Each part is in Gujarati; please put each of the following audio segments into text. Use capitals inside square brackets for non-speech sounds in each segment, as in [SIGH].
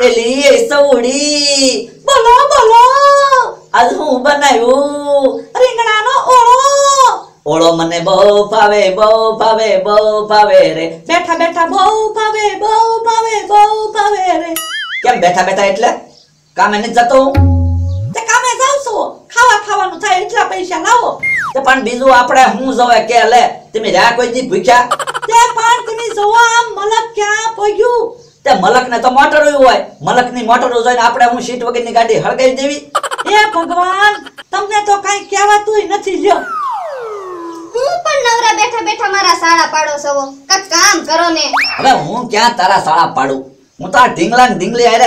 એલી સવડી બોલો બોલો આજ હું બનાવ્યું રીંગણાનો ઓળો ઓળો મને બહુ ભાવે બહુ ભાવે બહુ ભાવે રે બેઠા બેઠા બહુ ભાવે બહુ ભાવે બહુ ભાવે રે કેમ બેઠા બેઠા એટલે કામે નથી જતો તે કામે જાવ છો ખાવા ખાવાનું થાય એટલા પૈસા લાવો તે પણ બીજું આપણે હું જોવે કે લે તમે રહ્યા કોઈ દી ભૂખ્યા તે પણ તમે જોવા આમ મલક ક્યાં પોગ્યું તે મલકને તો મોટર હોય મલકની મોટર જોઈને આપણે હું સીટ ની ગાડી હળગાવી દેવી એ ભગવાન તમને તો કઈ કહેવાતું નથી લ્યો હું તારા સાળા પાડું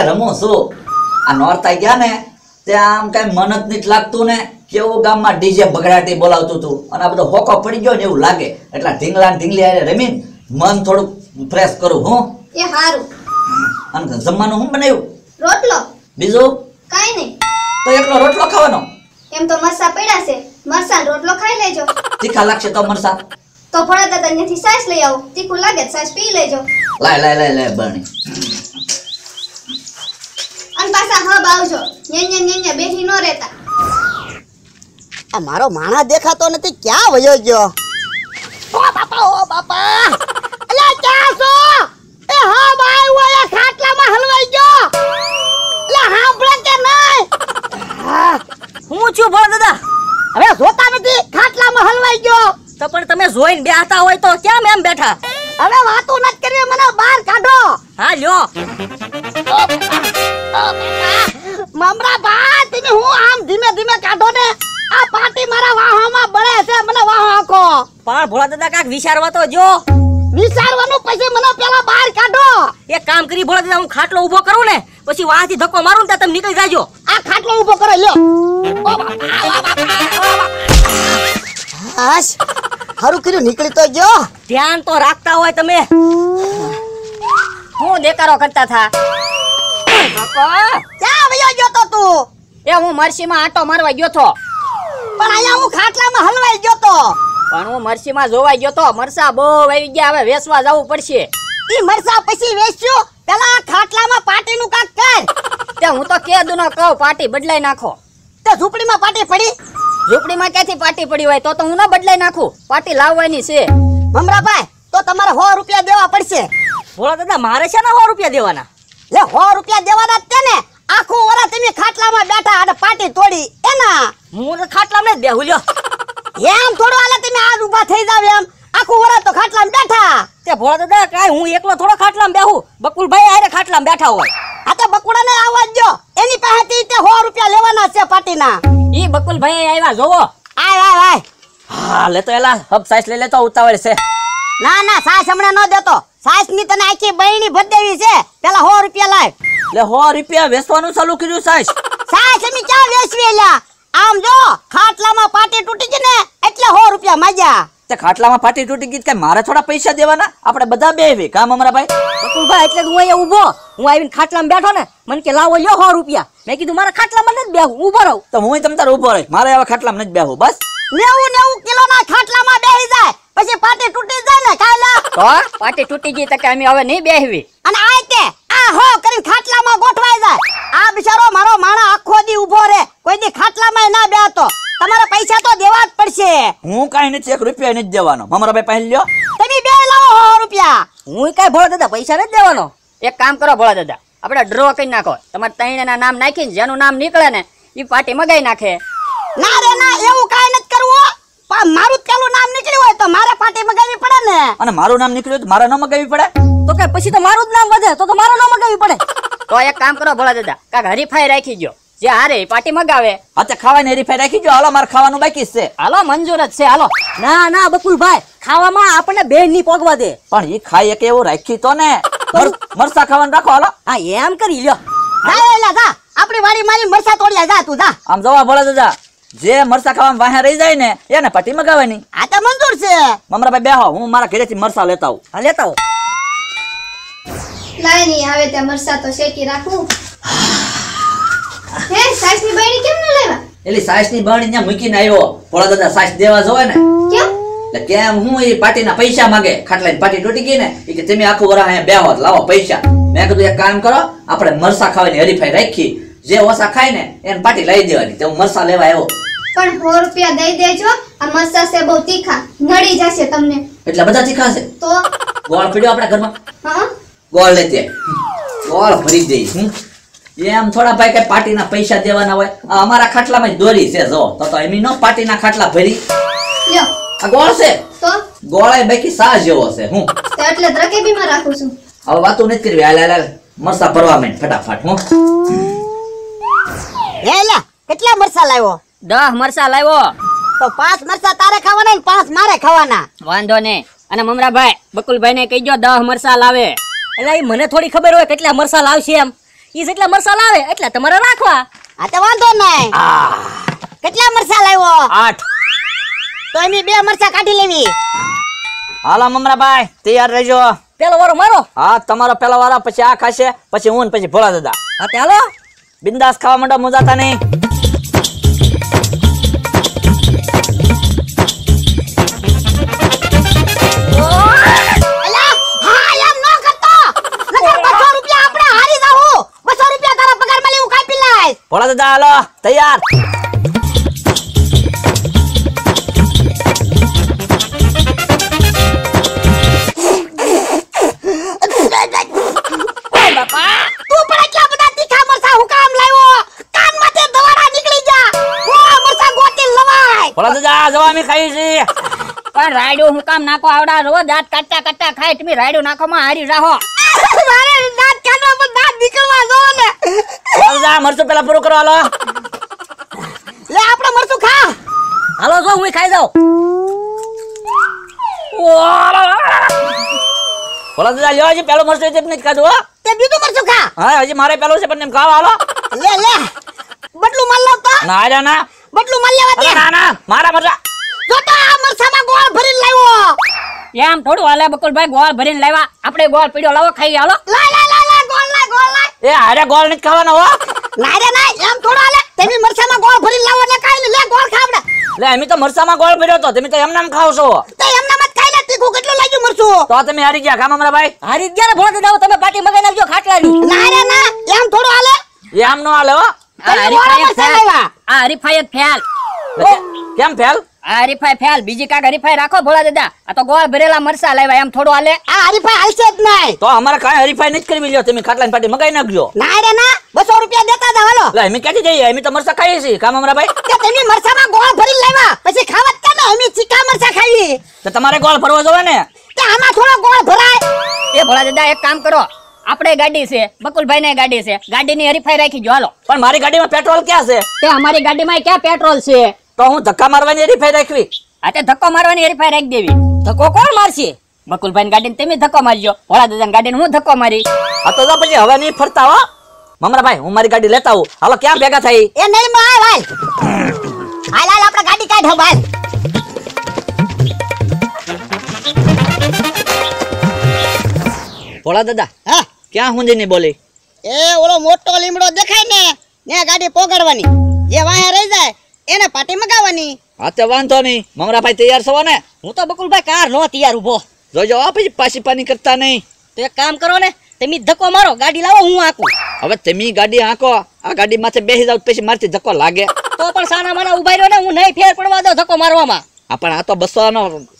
રમું છું આ નોરતા ગયા ને ત્યાં આમ કઈ મનત નથી લાગતું ને કેવું ગામમાં ડીજે બગડાટી બોલાવતું હતું અને આ બધો પડી ગયો ને એવું લાગે એટલે ઢીંગલા ઢીંગલી રમી મન થોડું ફ્રેશ કરું હું એ સારું અને જમવાનું શું બનાવ્યું રોટલો બીજું કાઈ નહીં તો એકલો રોટલો ખાવાનો એમ તો મરસા પડ્યા છે મરસા રોટલો ખાઈ લેજો તીખા લાગશે તો મરસા તો ફળા દાદા અહીંયાથી સાસ લઈ આવો તીખું લાગે સાસ પી લેજો લાય લાય લાય લાય બની અને પાછા હબ આવજો ન્યા ન્યા ન્યા બેઠી ન રહેતા આ મારો માણા દેખાતો નથી ક્યાં વયો ગયો બાપા ઓ બાપા છું ભોળા દાદા હવે જોતા નથી ખાટલામાં હલવાઈ ગયો તો પણ તમે જોઈને બેહતા હોય તો કેમ એમ બેઠા હવે વાતો નથી કરવી મને બહાર કાઢો હા લ્યો મમરા બા તમે હું આમ ધીમે ધીમે કાઢો ને આ પાટી મારા વાહોમાં બળે છે મને વાહ આખો પણ ભોળા દાદા કાક વિચારવા તો જો વિચારવાનું પછી મને પેલા બહાર કાઢો એક કામ કરી ભોળા દાદા હું ખાટલો ઊભો કરું ને પછી વાહ થી ધક્કો મારું ને તમે નીકળી જાજો આ ખાટલો ઊભો કરો લ્યો હારું કર્યું નીકળી તો ગયો ધ્યાન તો રાખતા હોય તમે હું દેકારો કરતા થા ક્યાં વયો ગયો તો તું એ હું મરસીમાં આટો મારવા ગયો તો પણ અહીંયા હું ખાટલા માં હલવાઈ ગયો તો પણ હું મરસીમાં જોવાઈ ગયો તો મરસા બહુ આવી ગયા હવે વેચવા જવું પડશે ઈ મરસા પછી વેચ્યું પેલા ખાટલામાં પાટી નું કાક કર તે હું તો કે દુનો કહો પાટી બદલાઈ નાખો તે ઝૂંપડીમાં પાટી પડી માં ક્યાંથી પાટી પડી હોય તો તો હું ના બદલાઈ નાખું પાટી લાવવાની છે મમરાભાઈ તો તમારે હો રૂપિયા દેવા પડશે ભોળા દાદા મારે છે ને હો રૂપિયા દેવાના લે સો રૂપિયા દેવાના તે ને આખું વરા તમે ખાટલામાં બેઠા અને પાટી તોડી એના હું ખાટલામાં જ બેહું લ્યો એમ થોડો આલે તમે આ ઊભા થઈ જાવ એમ આખું વરા તો ખાટલામાં બેઠા તે ભોળા દાદા કાંઈ હું એકલો થોડો ખાટલામાં બેહું ખોખા બેઠા હોય આ તો બકુડાને આવાજ જો એની પાસેથી તે 100 રૂપિયા લેવાના છે પાટીના ઈ બકુલભાઈ આવ્યા જોવો આય આય આય હા લે તો એલા હબ સાઈસ લઈ લેતો ઉતાવળ છે ના ના સાસ હમણે ન દેતો સાસ ની તને આખી બહેણી ભદેવી છે પેલા 100 રૂપિયા લાય લે 100 રૂપિયા વેચવાનું ચાલુ કર્યું સાસ સાસ એમ ક્યાં વેચવી લ્યા આમ જો ખાટલામાં પાટી તૂટી ગઈ ને એટલે 100 રૂપિયા માજ્યા તે ખાટલામાં ફાટી તૂટી ગઈ કઈ મારે થોડા પૈસા દેવાના આપણે બધા બે કામ અમારા ભાઈ બકુલભાઈ એટલે હું અહીંયા ઊભો હું આવીને ખાટલામાં બેઠો ને મને કે લાવો લ્યો રૂપિયા મેં કીધું મારા ખાટલામાં નથી બેહું ઊભો રહું તો હું તમ તાર ઊભો રહીશ મારે હવે ખાટલામાં નથી બેહું બસ નેવું નેવું કિલોના ખાટલામાં બેહી જાય પછી પાટી તૂટી જાય ને કાલા તો પાટી તૂટી ગઈ તો કે અમે હવે નહીં બેહવી અને આ કે આ હો કરી ખાટલામાં ગોઠવાઈ જાય આ બિચારો મારો માણા આખો દી ઊભો રે કોઈ દી ખાટલામાં ના બેહતો તમારે પૈસા તો દેવા જ પડશે હું કઈ નથી એક રૂપિયા નથી દેવાનો મારા ભાઈ પહેલ લ્યો તમે બે લાવો હો રૂપિયા હું કાઈ ભોળા દાદા પૈસા નથી દેવાનો એક કામ કરો ભોળા દાદા આપણે ડ્રો કરી નાખો તમારા ત્રણેના નામ નાખીને જેનું નામ નીકળે ને એ પાર્ટી મગાઈ નાખે ના રે ના એવું કાઈ નથી કરવું પણ મારું પેલું નામ નીકળ્યું હોય તો મારે પાર્ટી મગાવી પડે ને અને મારું નામ નીકળ્યું તો મારે ન મગાવી પડે તો કે પછી તો મારું જ નામ વધે તો તો મારું ન મગાવી પડે [LAUGHS] તો એક કામ કરો ભોળા દાદા કાક હરીફાઈ રાખી ગયો જે હારે પાટી મગાવે અચ્છા ખાવાની હરીફાઈ રાખી જો હાલો મારે ખાવાનું બાકી છે હાલો મંજૂર જ છે હાલો ના ના બકુલભાઈ ખાવામાં આપણને બેન ની પોગવા દે પણ એ ખાઈ એક એવું રાખી તો ને મરસા ખાવાનું રાખો હાલો હા એમ કરી લ્યો ના એલા જા આપણી વાડી મારી મરસા તોડ્યા જા તું જા આમ જવા ભળે જા જે મરસા ખાવામાં વાહ્યા રહી જાય ને એને પાટી મગાવવાની આ તો મંજૂર છે મમરાભાઈ બેહો હું મારા ઘરે થી મરસા લેતા આવું હા લેતા આવું લાય નહીં આવે ત્યાં મરસા તો શેકી રાખું હે સાસની બાયડી કેમ ત્યાં મૂકીને આવ્યો ભોળા દાદા સાસ દેવા જોવે ને કેમ હું એ પાટીના પૈસા માંગે ખાટલાની પાટી તૂટી ગઈ ને કે તમે આખું વરા અહીંયા બે લાવો પૈસા મેં કીધું એક કામ કરો આપણે મરસા ખાવાની હરીફાઈ રાખી જે ઓછા ખાય ને એને પાટી લઈ દેવાની તો હું મરસા લેવા આવ્યો પણ 100 રૂપિયા દઈ દેજો આ મરસા છે બહુ તીખા નડી જશે તમને એટલે બધા તીખા છે તો ગોળ પડ્યો આપણા ઘરમાં હા ગોળ લેતે ગોળ ભરી દઈ હું એમ થોડા ભાઈ કે પાર્ટીના પૈસા દેવાના હોય અમારા ખાટલામાં દોરી છે જો તો તો એમની નો પાર્ટીના ખાટલા ભરી લ્યો આ ગોળ છે તો ગોળાય બાકી સા જેવો છે હું એટલે તરકેબીમાં રાખું છું હવે વાતો નથી કરવી હાલ હાલ મરસા ભરવા મેં ફટાફટ હું એલા કેટલા મરસા લાવ્યો દહ મરસા લાવ્યો તો પાંચ મરસા તારે ખાવાના ને પાંચ મારે ખાવાના વાંધો નહીં અને મમરાભાઈ બકુલભાઈને કહીજો દહ મરસા લાવે એટલે મને થોડી ખબર હોય કેટલા મરસા લાવશે એમ એ જેટલા મરસા લાવે એટલા તમારે રાખવા આ તો વાંધો નહીં કેટલા મરસા લાવ્યો આઠ તો એની બે મરસા કાઢી લેવી હાલા મમરાભાઈ તૈયાર રહેજો પેલો વારો મારો હા તમારો પેલો વારો પછી આ ખાશે પછી હું પછી ભોળા દાદા હા હાલો બિંદાસ ખાવા માંડો તા નહીં ભોળા દાદા હાલો તૈયાર જવા અમે ખાઈ છીએ પણ રાયડું હું કામ નાખો આવડા રો દાંત કાટતા કાટતા ખાય તમે રાયડું નાખો માં હારી રાહો મારે દાંત કાઢવા પણ દાંત નીકળવા દો ને જા પેલા પૂરું કરો લે આપણે મરચું ખા હાલો જો હું ખાઈ જાઉં હજી મારે પેલું છે પણ એમ ખાવ લે લે બટલું માલ લાવતા ના રે ના મારા મરચા જો તો આ ભરીને લાવ્યો એમ થોડું હાલે બકુલભાઈ ગોળ ભરીને લાવ્યા આપણે ગોળ પીડ્યો લાવો ખાઈ હાલો લા એ હારે ગોળ નથી ખાવાનો હો ના રે ના એમ થોડો આલે તમે મરસામાં ગોળ ભરી લાવો ને કાઈ ને લે ગોળ ખાવડા લે અમે તો મરસામાં ગોળ ભર્યો તો તમે તો એમ નામ ખાવ છો તો એમ નામ જ ખાઈ લે તીખું કેટલું લાગ્યું મરચું તો તમે હારી ગયા ખામ અમારા ભાઈ હારી ગયા ને ભોળા દાવ તમે પાટી મગાઈ નાખજો ખાટલાની ના રે ના એમ થોડો આલે એમ નો આલે હો આ હરીફાયત ફેલ આ હરીફાયત ફેલ કેમ ફેલ આ હરીફાઈ ફેલ બીજી કાંક હરીફાઈ રાખો ભોળા દાદા આ તો ગોળ ભરેલા મરસા લાવ્યા એમ થોડો હાલે આ હરીફાઈ હાલશે જ નહીં તો અમારે કાંઈ હરીફાઈ નથી કરી લ્યો તમે ખાટલાની પાટી મગાઈ નાખજો ના રે ના બસો રૂપિયા દેતા દા હાલો લે અમે ક્યાંથી જઈએ અમે તો મરસા ખાઈએ છીએ કામ અમારા ભાઈ કે તમે મરસામાં ગોળ ભરી લાવ્યા પછી ખાવા જ અમે ચીકા મરસા ખાઈએ તો તમારે ગોળ ભરવો જોવે ને કે આમાં થોડો ગોળ ભરાય એ ભોળા દાદા એક કામ કરો આપણે ગાડી છે બકુલભાઈ ને ગાડી છે ગાડી ની હરીફાઈ રાખી જો હાલો પણ મારી ગાડીમાં પેટ્રોલ ક્યાં છે તે અમારી ગાડીમાં ક્યાં પેટ્રોલ છે તો હું ધક્કા મારવાની હરીફાઈ રાખવી આ તે ધક્કો મારવાની હરીફાઈ રાખી દેવી ધક્કો કોણ મારશે બકુલભાઈ ગાર્ડન તમે ધક્કો મારજો ભોળા દાદા ગાર્ડન હું ધક્કો મારી આ તો પછી હવે નહીં ફરતા મમરા ભાઈ હું મારી ગાડી લેતા આવું હાલો ક્યાં ભેગા થઈ એ નહીં માં હાલ હાલ હાલ આપણે ગાડી કાઢો ભાઈ ભોળા દાદા હા ક્યાં હું જઈને બોલી એ ઓલો મોટો લીમડો દેખાય ને ને ગાડી પોગાડવાની જે વાહે રહી જાય એને પાર્ટી મગાવવાની હા તે વાંધો નહીં મમરાભાઈ તૈયાર છો ને હું તો બકુલભાઈ કાર નો તૈયાર ઉભો જોજો આ પાછી પાની કરતા નહીં તો એક કામ કરો ને તમે ધક્કો મારો ગાડી લાવો હું હાંકું હવે તમે ગાડી આંકો આ ગાડી માથે બેસી જાવ પછી મારથી ધક્કો લાગે તો પણ સાના માના ઉભા રહ્યો ને હું નહીં ફેર પડવા દો ધક્કો મારવામાં આ પણ આ તો બસો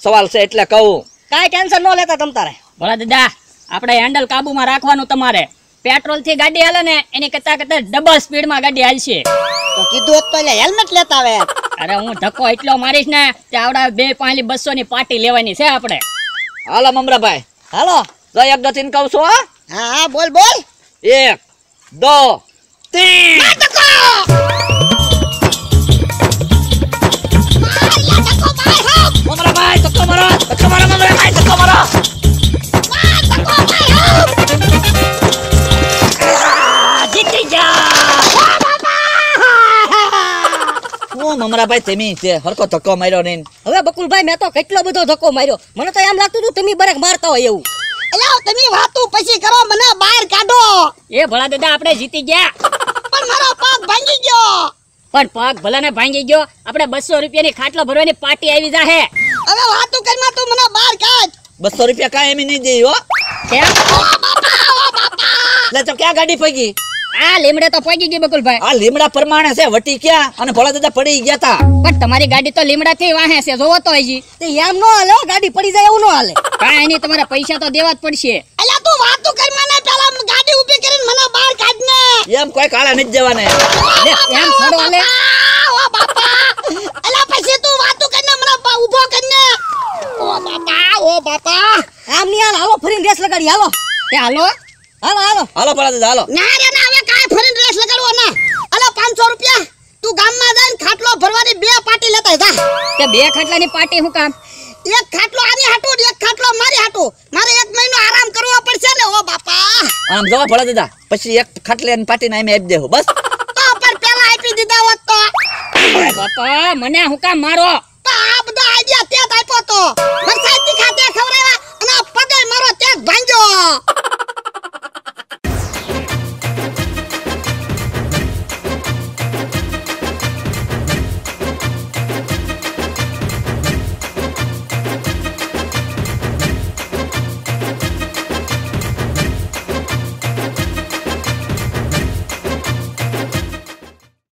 સવાલ છે એટલે કહું કાંઈ ટેન્શન ન લેતા તમ તારે ભલા દાદા આપણે હેન્ડલ કાબુમાં રાખવાનું તમારે પેટ્રોલ થી ગાડી હાલે ને એની કરતા કરતા ડબલ સ્પીડ માં ગાડી હાલશે તો કીધું તો હેલ્મેટ લેતા આવે અરે હું ધક્કો એટલો મારીશ ને કે આવડા બે પાંચલી બસો ની પાર્ટી લેવાની છે આપણે હાલો મમરાભાઈ હાલો તો એક દો તીન કહું છું હા હા બોલ બોલ એક દો તીન મમરાભાઈ ધક્કો મારો ધક્કો મારો મમરાભાઈ ધક્કો મારો આપણે જીતી ગયા પણ મારો પગ ભાંગી ગયો ભલાને ભાંગી ગયો આપણે બસો રૂપિયાની ખાટલો ભરવાની પાર્ટી આવી જાહે હવે વાતું કરમાં તું મને બહાર કાઢ બસો રૂપિયા કાંઈ એમ નહીં દે હો ક્યાં ગાડી પગી આ લીમડે તો પડી ગઈ બકુલભાઈ આ લીમડા પ્રમાણે છે વટી ક્યાં અને ભોળા દાદા પડી ગયા તા પણ તમારી ગાડી તો લીમડા થી વાહે છે જોવો તો હજી તે એમ નો હાલે ગાડી પડી જાય એવું નો હાલે કાંઈ નહીં તમારે પૈસા તો દેવા જ પડશે અલ્યા તું વાતું કર મને પેલા ગાડી ઊભી કરીને મને બહાર કાઢ ને એમ કોઈ કાળા નથી જવાને લે, એમ થોડો હાલે ઓ બાપા અલ્યા પછી તું વાતું કરીને મને બા- ઊભો કરીને ઓ બાપા ઓ બાપા આમ ની હાલ હાલો ફરીને રેસ લગાડી હાલો એ હાલો હાલો હાલો હાલો પડા હાલો ના રે ના હવે કાય ફરીને રેસ લગાડવો ના હાલો 500 રૂપિયા તું ગામ માં જઈને ખાટલો ભરવાની બે પાટી લેતા જા કે બે ખાટલાની પાટી હું કામ એક ખાટલો આની હાટો એક ખાટલો મારી હાટો મારે એક મહિનો આરામ કરવો પડશે ને ઓ બાપા આમ જો પડા દાદા પછી એક ખાટલે પાટી ના એમ આપી દેહો બસ તો પર પેલા આપી દીધા હોત તો બાપા મને હું કામ મારો તો આ બધા આઈડિયા ત્યાં આપ્યો તો મરસાઈ તીખા તે ખવરાવા અને પગે મારો તે ભાંગ્યો